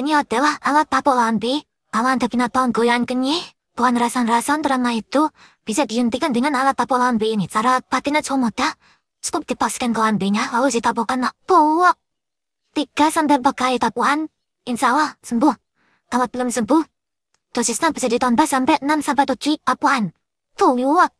adalah 作によっては、ala papuan B, awan tekna yang kenyi, puan rasan rasan drama itu, bisa dihentikan dengan alat papuan B ini. Cara patina comoda, cukup dipaskan ke B-nya, lalu ditabukan nak puak. Tiga sampai pakai tapuan, insya Allah sembuh. Kalau belum sembuh, dosisnya bisa ditambah sampai enam sampai 7 apuan, Tuh,